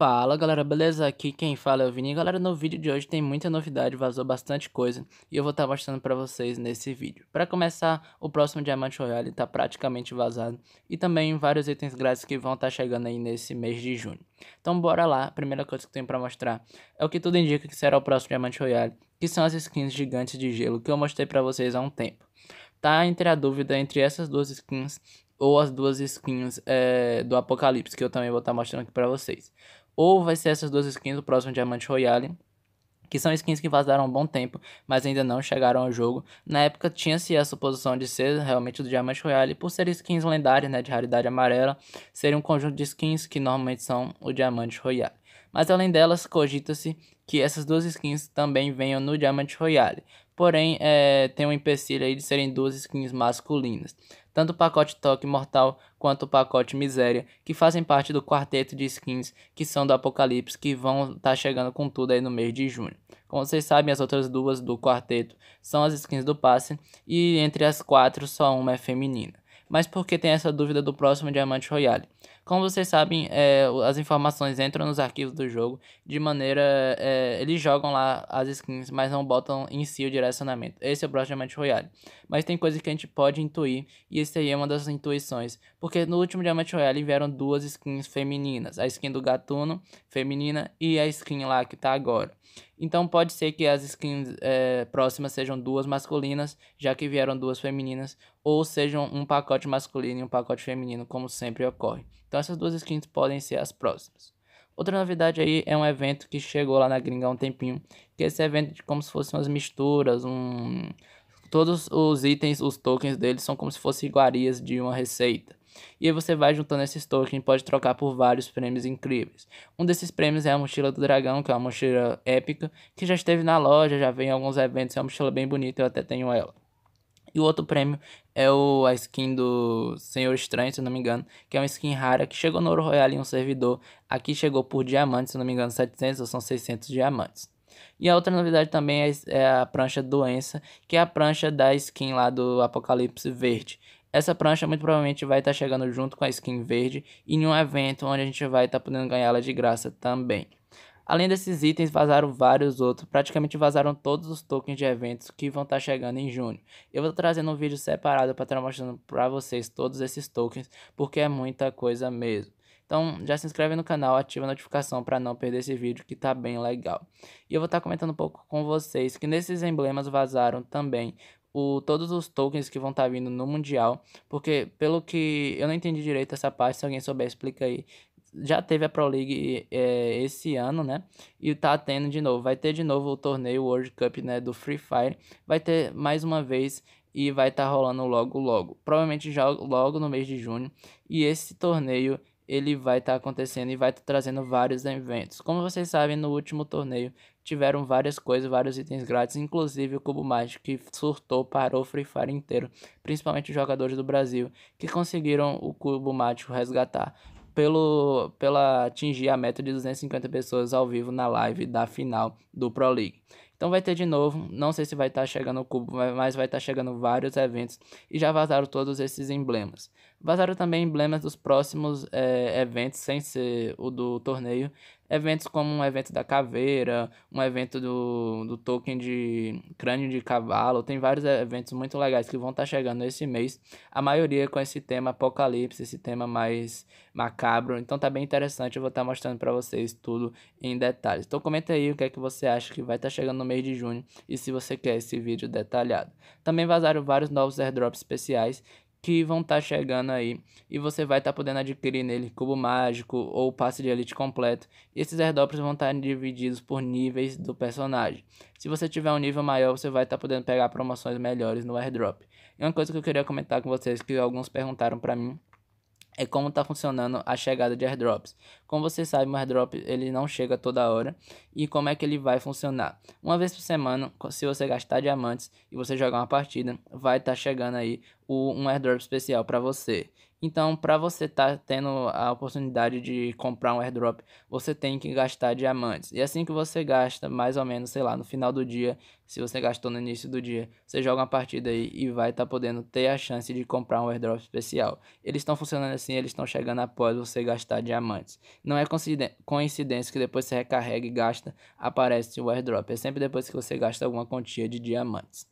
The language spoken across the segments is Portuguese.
Fala galera, beleza? Aqui quem fala é o Vini. Galera, no vídeo de hoje tem muita novidade, vazou bastante coisa e eu vou estar tá mostrando pra vocês nesse vídeo. Pra começar, o próximo Diamante Royale tá praticamente vazado e também vários itens grátis que vão estar tá chegando aí nesse mês de junho. Então bora lá, a primeira coisa que eu tenho pra mostrar é o que tudo indica que será o próximo Diamante Royale, que são as skins gigantes de gelo que eu mostrei pra vocês há um tempo. Tá entre a dúvida entre essas duas skins ou as duas skins é, do Apocalipse, que eu também vou estar tá mostrando aqui pra vocês ou vai ser essas duas skins do próximo Diamante Royale, que são skins que vazaram há um bom tempo, mas ainda não chegaram ao jogo. Na época tinha-se a suposição de ser realmente do Diamante Royale, por serem skins lendárias, né, de raridade amarela, seria um conjunto de skins que normalmente são o Diamante Royale. Mas além delas, cogita-se que essas duas skins também venham no Diamante Royale, porém é, tem um empecilho aí de serem duas skins masculinas. Tanto o pacote Toque Mortal quanto o pacote Miséria, que fazem parte do quarteto de skins que são do Apocalipse, que vão estar tá chegando com tudo aí no mês de junho. Como vocês sabem, as outras duas do quarteto são as skins do passe, e entre as quatro, só uma é feminina mas porque tem essa dúvida do próximo Diamante Royale. Como vocês sabem, é, as informações entram nos arquivos do jogo de maneira. É, eles jogam lá as skins, mas não botam em si o direcionamento. Esse é o próximo Diamante Royale mas tem coisas que a gente pode intuir, e esse aí é uma das intuições. Porque no último Diamante Royale vieram duas skins femininas, a skin do Gatuno, feminina, e a skin lá que tá agora. Então pode ser que as skins é, próximas sejam duas masculinas, já que vieram duas femininas, ou sejam um pacote masculino e um pacote feminino, como sempre ocorre. Então essas duas skins podem ser as próximas. Outra novidade aí é um evento que chegou lá na gringa há um tempinho, que é esse evento de como se fossem umas misturas, um Todos os itens, os tokens deles são como se fossem iguarias de uma receita. E aí você vai juntando esses tokens e pode trocar por vários prêmios incríveis. Um desses prêmios é a mochila do dragão, que é uma mochila épica, que já esteve na loja, já vem em alguns eventos, é uma mochila bem bonita, eu até tenho ela. E o outro prêmio é o, a skin do Senhor Estranho, se não me engano, que é uma skin rara que chegou no Ouro Royale em um servidor. Aqui chegou por diamantes, se não me engano, 700 ou são 600 diamantes. E a outra novidade também é, é a prancha doença, que é a prancha da skin lá do Apocalipse Verde. Essa prancha muito provavelmente vai estar tá chegando junto com a skin verde em um evento onde a gente vai estar tá podendo ganhar ela de graça também. Além desses itens, vazaram vários outros, praticamente vazaram todos os tokens de eventos que vão estar tá chegando em junho. Eu vou trazendo um vídeo separado para estar tá mostrando para vocês todos esses tokens, porque é muita coisa mesmo. Então já se inscreve no canal, ativa a notificação para não perder esse vídeo que tá bem legal. E eu vou estar tá comentando um pouco com vocês que nesses emblemas vazaram também o, todos os tokens que vão estar tá vindo no Mundial, porque pelo que eu não entendi direito essa parte, se alguém souber explica aí, já teve a Pro League é, esse ano, né? E tá tendo de novo. Vai ter de novo o torneio World Cup, né? Do Free Fire. Vai ter mais uma vez e vai estar tá rolando logo, logo. Provavelmente já logo no mês de junho. E esse torneio ele vai estar tá acontecendo e vai estar tá trazendo vários eventos. Como vocês sabem, no último torneio tiveram várias coisas, vários itens grátis, inclusive o Cubo Mágico, que surtou, parou o Free Fire inteiro, principalmente os jogadores do Brasil, que conseguiram o Cubo Mágico resgatar. Pelo, pela atingir a meta de 250 pessoas ao vivo na live da final do Pro League. Então vai ter de novo, não sei se vai estar tá chegando o cubo, mas vai estar tá chegando vários eventos e já vazaram todos esses emblemas. Vazaram também emblemas dos próximos é, eventos, sem ser o do torneio. Eventos como um evento da caveira, um evento do, do token de crânio de cavalo. Tem vários eventos muito legais que vão estar tá chegando esse mês. A maioria com esse tema apocalipse, esse tema mais macabro. Então tá bem interessante, eu vou estar tá mostrando para vocês tudo em detalhes. Então comenta aí o que é que você acha que vai estar tá chegando no mês de junho e se você quer esse vídeo detalhado. Também vazaram vários novos airdrops especiais que vão estar tá chegando aí e você vai estar tá podendo adquirir nele cubo mágico ou passe de elite completo. E esses airdrops vão estar tá divididos por níveis do personagem. Se você tiver um nível maior, você vai estar tá podendo pegar promoções melhores no airdrop. E uma coisa que eu queria comentar com vocês que alguns perguntaram para mim é como está funcionando a chegada de airdrops. Como você sabe, o airdrop ele não chega toda hora e como é que ele vai funcionar. Uma vez por semana, se você gastar diamantes e você jogar uma partida, vai estar tá chegando aí o, um airdrop especial para você. Então, para você estar tá tendo a oportunidade de comprar um airdrop, você tem que gastar diamantes. E assim que você gasta, mais ou menos, sei lá, no final do dia, se você gastou no início do dia, você joga uma partida aí e vai estar tá podendo ter a chance de comprar um airdrop especial. Eles estão funcionando assim, eles estão chegando após você gastar diamantes. Não é coincidência que depois você recarrega e gasta, aparece o airdrop. É sempre depois que você gasta alguma quantia de diamantes.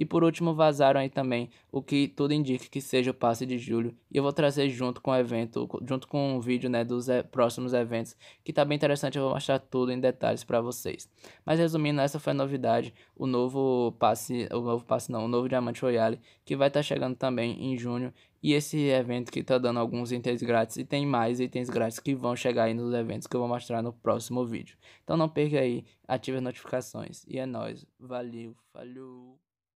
E por último, vazaram aí também o que tudo indica que seja o passe de julho. E eu vou trazer junto com o evento, junto com um vídeo né, dos é, próximos eventos, que tá bem interessante, eu vou mostrar tudo em detalhes para vocês. Mas resumindo, essa foi a novidade, o novo passe, o novo passe não, o novo Diamante Royale, que vai estar tá chegando também em junho. E esse evento que tá dando alguns itens grátis e tem mais itens grátis que vão chegar aí nos eventos que eu vou mostrar no próximo vídeo. Então não perca aí, ative as notificações e é nóis. Valeu, falou!